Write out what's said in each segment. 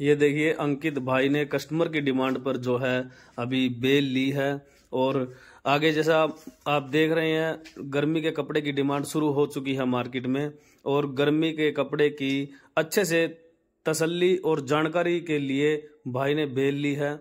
ये देखिए अंकित भाई ने कस्टमर की डिमांड पर जो है अभी बेल ली है और आगे जैसा आप देख रहे हैं गर्मी के कपड़े की डिमांड शुरू हो चुकी है मार्केट में और गर्मी के कपड़े की अच्छे से तसल्ली और जानकारी के लिए भाई ने बेल ली है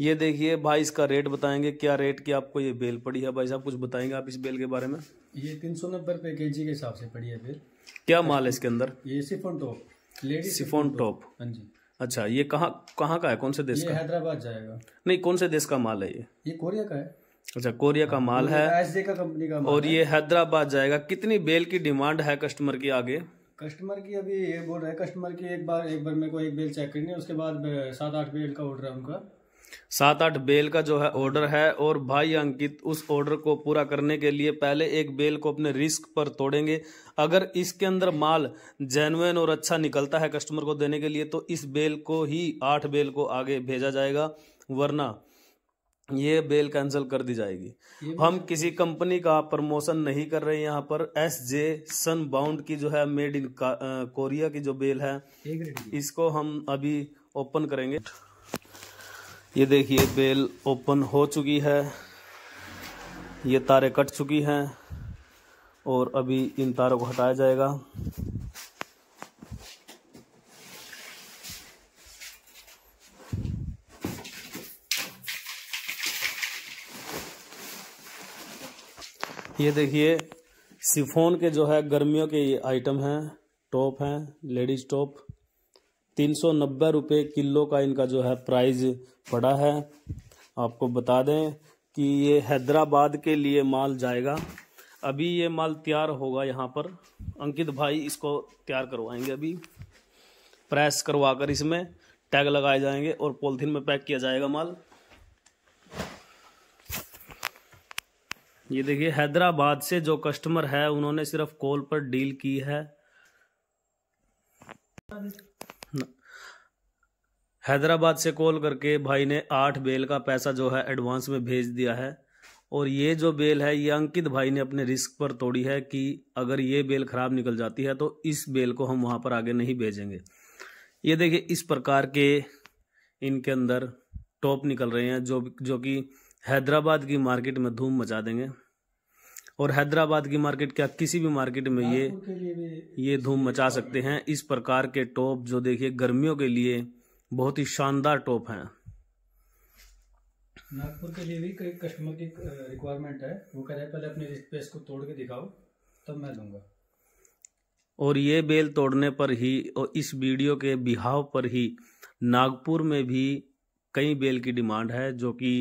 ये देखिए भाई इसका रेट बताएंगे क्या रेट की आपको ये बेल पड़ी है भाई साहब कुछ बताएंगे आप इस बेल के बारे में ये तीन सौ नब्बे रुपये के जी के हिसाब से पड़ी है बेल क्या माल है इसके अंदर ये chiffon top lady chiffon top हाँ जी अच्छा ये कहाँ कहाँ का है कौन से देश ये का हैदराबाद जाएगा नहीं कौन से देश का माल है ये ये कोरिया का है अच्छा कोरिया का माल है एसजे का कंपनी का माल और ये हैदराबाद जाएगा कितनी बेल की डिमांड है कस्टमर की आगे कस्टमर की अभी ये बोल रहा है कस्टमर की एक बार एक बार मेरे को एक बेल चेक करनी है उसके बाद सात आठ बेल का ऑर्डर है उनका सात आठ बेल का जो है ऑर्डर है और भाई अंकित उस ऑर्डर को पूरा करने के लिए पहले एक बेल को अपने रिस्क पर तोड़ेंगे अगर इसके अंदर माल जेनुअन और अच्छा निकलता है कस्टमर को देने के लिए तो इस बेल को ही आठ बेल को आगे भेजा जाएगा वरना ये बेल कैंसिल कर दी जाएगी हम किसी कंपनी का प्रमोशन नहीं कर रहे यहाँ पर एस जे सन बाउंड की जो है मेड इन कोरिया की जो बेल है इसको हम अभी ओपन करेंगे ये देखिए बेल ओपन हो चुकी है ये तारे कट चुकी हैं और अभी इन तारों को हटाया जाएगा ये देखिए सिफोन के जो है गर्मियों के ये आइटम हैं टॉप हैं लेडीज टॉप तीन सौ नब्बे रुपये किलो का इनका जो है प्राइस पड़ा है आपको बता दें कि ये हैदराबाद के लिए माल जाएगा अभी ये माल तैयार होगा यहाँ पर अंकित भाई इसको तैयार करवाएंगे अभी प्रेस करवा कर इसमें टैग लगाए जाएंगे और पॉलीथीन में पैक किया जाएगा माल ये देखिए हैदराबाद से जो कस्टमर है उन्होंने सिर्फ कॉल पर डील की है हैदराबाद से कॉल करके भाई ने आठ बेल का पैसा जो है एडवांस में भेज दिया है और ये जो बेल है ये अंकित भाई ने अपने रिस्क पर तोड़ी है कि अगर ये बेल ख़राब निकल जाती है तो इस बेल को हम वहाँ पर आगे नहीं भेजेंगे ये देखिए इस प्रकार के इनके अंदर टॉप निकल रहे हैं जो जो कि हैदराबाद की मार्केट में धूम मचा देंगे और हैदराबाद की मार्केट क्या किसी भी मार्केट में ये ये धूम मचा सकते हैं इस प्रकार के टॉप जो देखिए गर्मियों के लिए बहुत ही शानदार टॉप है नागपुर के लिए भी कई कस्टमर की रिक्वायरमेंट है वो कह रहे हैं पहले अपने स्पेस को तोड़ के दिखाओ तब मैं दूंगा और ये बेल तोड़ने पर ही और इस वीडियो के बिहाव पर ही नागपुर में भी कई बेल की डिमांड है जो कि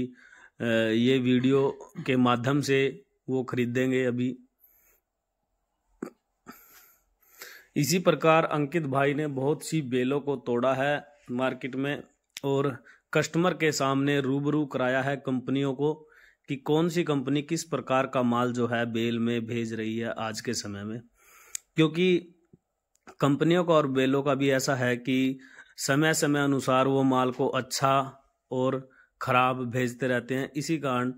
ये वीडियो के माध्यम से वो खरीदेंगे अभी इसी प्रकार अंकित भाई ने बहुत सी बेलों को तोड़ा है मार्केट में और कस्टमर के सामने रूबरू कराया है कंपनियों को कि कौन सी कंपनी किस प्रकार का माल जो है बेल में भेज रही है आज के समय में क्योंकि कंपनियों का और बेलों का भी ऐसा है कि समय समय अनुसार वो माल को अच्छा और खराब भेजते रहते हैं इसी कारण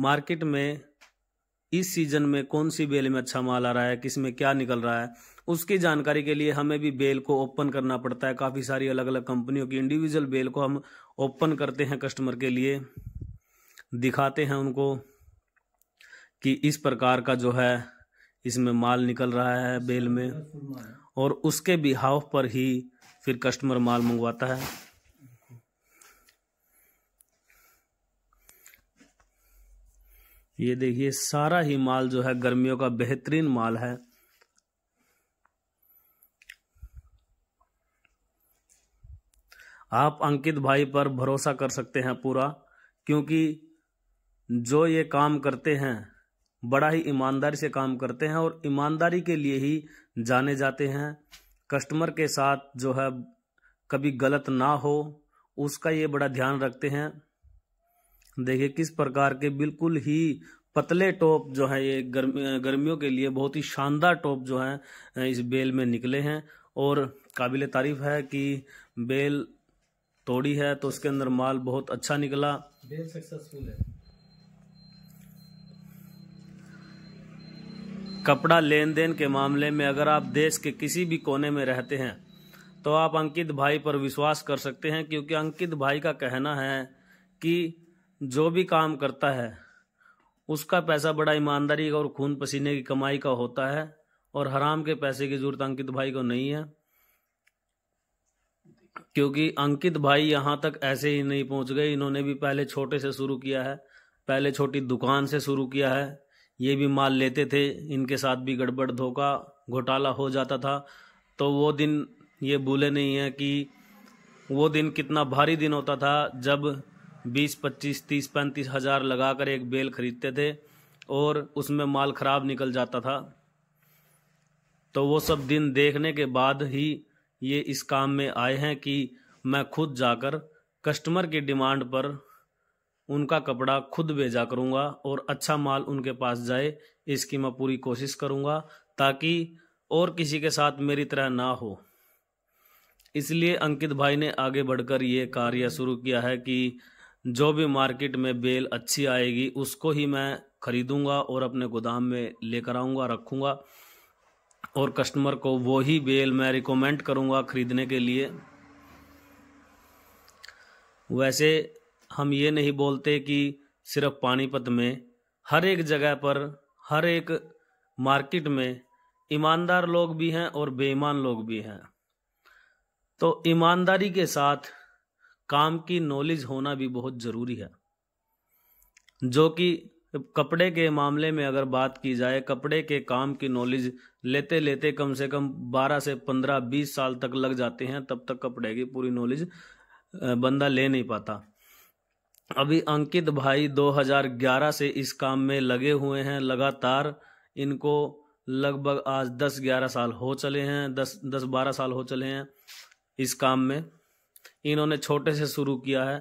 मार्केट में इस सीज़न में कौन सी बेल में अच्छा माल आ रहा है किस में क्या निकल रहा है उसकी जानकारी के लिए हमें भी बेल को ओपन करना पड़ता है काफ़ी सारी अलग अलग कंपनियों की इंडिविजुअल बेल को हम ओपन करते हैं कस्टमर के लिए दिखाते हैं उनको कि इस प्रकार का जो है इसमें माल निकल रहा है बेल में और उसके बिहाव पर ही फिर कस्टमर माल मंगवाता है ये देखिए सारा ही माल जो है गर्मियों का बेहतरीन माल है आप अंकित भाई पर भरोसा कर सकते हैं पूरा क्योंकि जो ये काम करते हैं बड़ा ही ईमानदारी से काम करते हैं और ईमानदारी के लिए ही जाने जाते हैं कस्टमर के साथ जो है कभी गलत ना हो उसका ये बड़ा ध्यान रखते हैं देखिए किस प्रकार के बिल्कुल ही पतले टॉप जो है ये गर्मी गर्मियों के लिए बहुत ही शानदार टॉप जो है इस बेल में निकले हैं और काबिल तारीफ है कि बेल तोड़ी है तो उसके अंदर माल बहुत अच्छा निकला सक्सेसफुल है कपड़ा लेन देन के मामले में अगर आप देश के किसी भी कोने में रहते हैं तो आप अंकित भाई पर विश्वास कर सकते हैं क्योंकि अंकित भाई का कहना है कि जो भी काम करता है उसका पैसा बड़ा ईमानदारी और खून पसीने की कमाई का होता है और हराम के पैसे की जरूरत अंकित भाई को नहीं है क्योंकि अंकित भाई यहाँ तक ऐसे ही नहीं पहुँच गए इन्होंने भी पहले छोटे से शुरू किया है पहले छोटी दुकान से शुरू किया है ये भी माल लेते थे इनके साथ भी गड़बड़ धोखा घोटाला हो जाता था तो वो दिन ये भूले नहीं हैं कि वो दिन कितना भारी दिन होता था जब 20, 25, 30, पैंतीस हज़ार लगा कर एक बेल खरीदते थे और उसमें माल ख़राब निकल जाता था तो वो सब दिन देखने के बाद ही ये इस काम में आए हैं कि मैं खुद जाकर कस्टमर की डिमांड पर उनका कपड़ा खुद भेजा करूँगा और अच्छा माल उनके पास जाए इसकी मैं पूरी कोशिश करूँगा ताकि और किसी के साथ मेरी तरह ना हो इसलिए अंकित भाई ने आगे बढ़कर ये कार्य शुरू किया है कि जो भी मार्केट में बेल अच्छी आएगी उसको ही मैं खरीदूंगा और अपने गोदाम में लेकर आऊँगा रखूँगा और कस्टमर को वो ही बेल मैं रिकमेंड करूँगा ख़रीदने के लिए वैसे हम ये नहीं बोलते कि सिर्फ पानीपत में हर एक जगह पर हर एक मार्केट में ईमानदार लोग भी हैं और बेईमान लोग भी हैं तो ईमानदारी के साथ काम की नॉलेज होना भी बहुत ज़रूरी है जो कि तो कपड़े के मामले में अगर बात की जाए कपड़े के काम की नॉलेज लेते लेते कम से कम 12 से 15 20 साल तक लग जाते हैं तब तक कपड़े की पूरी नॉलेज बंदा ले नहीं पाता अभी अंकित भाई 2011 से इस काम में लगे हुए हैं लगातार इनको लगभग आज 10-11 साल हो चले हैं 10 10-12 साल हो चले हैं इस काम में इन्होंने छोटे से शुरू किया है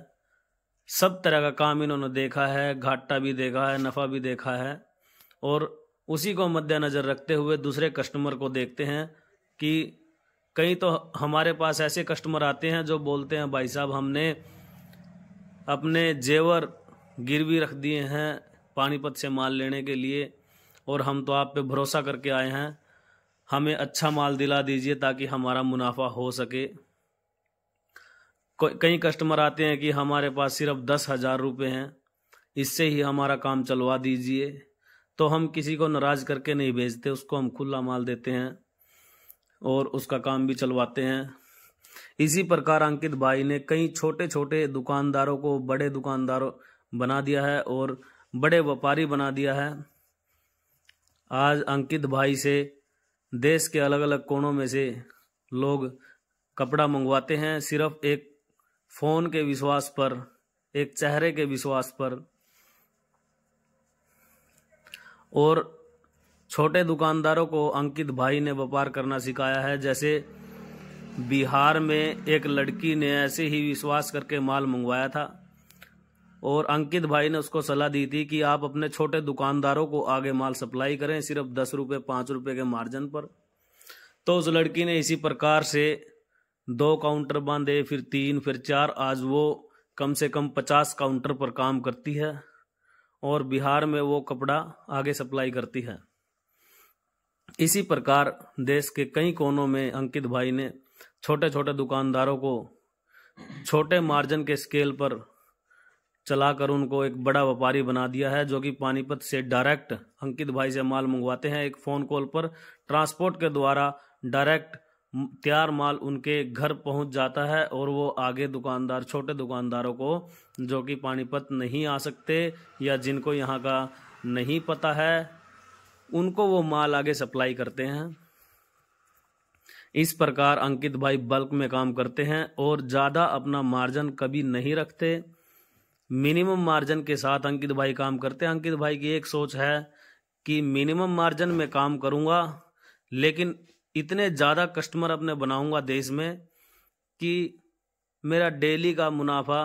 सब तरह का काम इन्होंने देखा है घाटा भी देखा है नफ़ा भी देखा है और उसी को मद्देनज़र रखते हुए दूसरे कस्टमर को देखते हैं कि कई तो हमारे पास ऐसे कस्टमर आते हैं जो बोलते हैं भाई साहब हमने अपने जेवर गिरवी रख दिए हैं पानीपत से माल लेने के लिए और हम तो आप पे भरोसा करके आए हैं हमें अच्छा माल दिला दीजिए ताकि हमारा मुनाफा हो सके कई कस्टमर आते हैं कि हमारे पास सिर्फ दस हज़ार रुपये हैं इससे ही हमारा काम चलवा दीजिए तो हम किसी को नाराज़ करके नहीं भेजते उसको हम खुला माल देते हैं और उसका काम भी चलवाते हैं इसी प्रकार अंकित भाई ने कई छोटे छोटे दुकानदारों को बड़े दुकानदारों बना दिया है और बड़े व्यापारी बना दिया है आज अंकित भाई से देश के अलग अलग कोणों में से लोग कपड़ा मंगवाते हैं सिर्फ एक फोन के विश्वास पर एक चेहरे के विश्वास पर और छोटे दुकानदारों को अंकित भाई ने व्यापार करना सिखाया है जैसे बिहार में एक लड़की ने ऐसे ही विश्वास करके माल मंगवाया था और अंकित भाई ने उसको सलाह दी थी कि आप अपने छोटे दुकानदारों को आगे माल सप्लाई करें सिर्फ दस रुपये पाँच रुपये के मार्जिन पर तो उस लड़की ने इसी प्रकार से दो काउंटर बांधे फिर तीन फिर चार आज वो कम से कम पचास काउंटर पर काम करती है और बिहार में वो कपड़ा आगे सप्लाई करती है इसी प्रकार देश के कई कोनों में अंकित भाई ने छोटे छोटे दुकानदारों को छोटे मार्जिन के स्केल पर चलाकर उनको एक बड़ा व्यापारी बना दिया है जो कि पानीपत से डायरेक्ट अंकित भाई से माल मंगवाते हैं एक फ़ोन कॉल पर ट्रांसपोर्ट के द्वारा डायरेक्ट तैयार माल उनके घर पहुंच जाता है और वो आगे दुकानदार छोटे दुकानदारों को जो कि पानीपत नहीं आ सकते या जिनको यहाँ का नहीं पता है उनको वो माल आगे सप्लाई करते हैं इस प्रकार अंकित भाई बल्क में काम करते हैं और ज़्यादा अपना मार्जिन कभी नहीं रखते मिनिमम मार्जिन के साथ अंकित भाई काम करते हैं अंकित भाई की एक सोच है कि मिनिमम मार्जिन में काम करूँगा लेकिन इतने ज़्यादा कस्टमर अपने बनाऊंगा देश में कि मेरा डेली का मुनाफा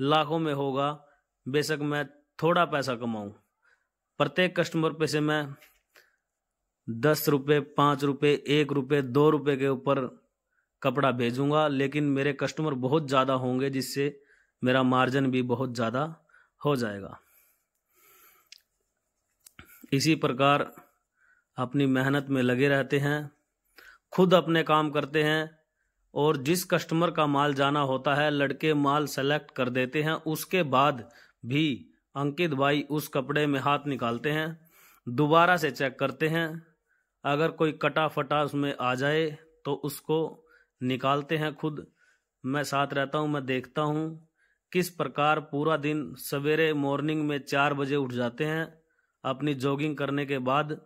लाखों में होगा बेशक मैं थोड़ा पैसा कमाऊं प्रत्येक कस्टमर पे से मैं दस रुपये पाँच रुपये एक रुपये दो रुपये के ऊपर कपड़ा भेजूंगा लेकिन मेरे कस्टमर बहुत ज़्यादा होंगे जिससे मेरा मार्जिन भी बहुत ज़्यादा हो जाएगा इसी प्रकार अपनी मेहनत में लगे रहते हैं खुद अपने काम करते हैं और जिस कस्टमर का माल जाना होता है लड़के माल सेलेक्ट कर देते हैं उसके बाद भी अंकित भाई उस कपड़े में हाथ निकालते हैं दोबारा से चेक करते हैं अगर कोई कटा फटा उसमें आ जाए तो उसको निकालते हैं खुद मैं साथ रहता हूँ मैं देखता हूँ किस प्रकार पूरा दिन सवेरे मॉर्निंग में चार बजे उठ जाते हैं अपनी जॉगिंग करने के बाद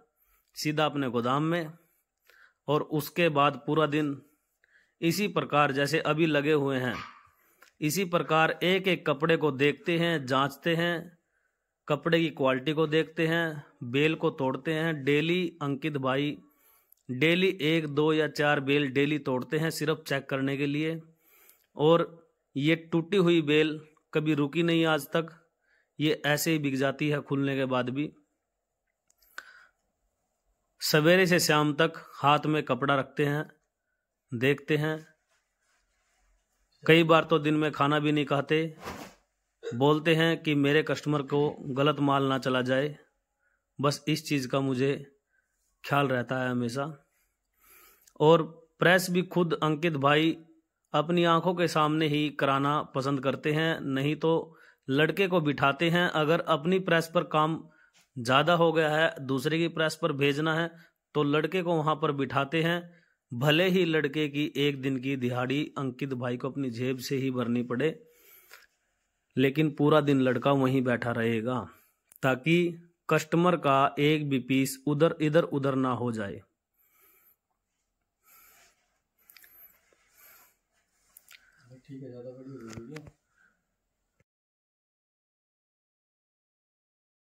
सीधा अपने गोदाम में और उसके बाद पूरा दिन इसी प्रकार जैसे अभी लगे हुए हैं इसी प्रकार एक एक कपड़े को देखते हैं जांचते हैं कपड़े की क्वालिटी को देखते हैं बेल को तोड़ते हैं डेली अंकित भाई डेली एक दो या चार बेल डेली तोड़ते हैं सिर्फ चेक करने के लिए और ये टूटी हुई बेल कभी रुकी नहीं आज तक ये ऐसे ही बिक जाती है खुलने के बाद भी सवेरे से शाम तक हाथ में कपड़ा रखते हैं देखते हैं कई बार तो दिन में खाना भी नहीं खाते बोलते हैं कि मेरे कस्टमर को गलत माल ना चला जाए बस इस चीज़ का मुझे ख्याल रहता है हमेशा और प्रेस भी खुद अंकित भाई अपनी आंखों के सामने ही कराना पसंद करते हैं नहीं तो लड़के को बिठाते हैं अगर अपनी प्रेस पर काम ज़्यादा हो गया है दूसरे की प्रेस पर भेजना है तो लड़के को वहाँ पर बिठाते हैं भले ही लड़के की एक दिन की दिहाड़ी अंकित भाई को अपनी जेब से ही भरनी पड़े लेकिन पूरा दिन लड़का वहीं बैठा रहेगा ताकि कस्टमर का एक भी पीस उधर इधर उधर ना हो जाए ठीक है ज़्यादा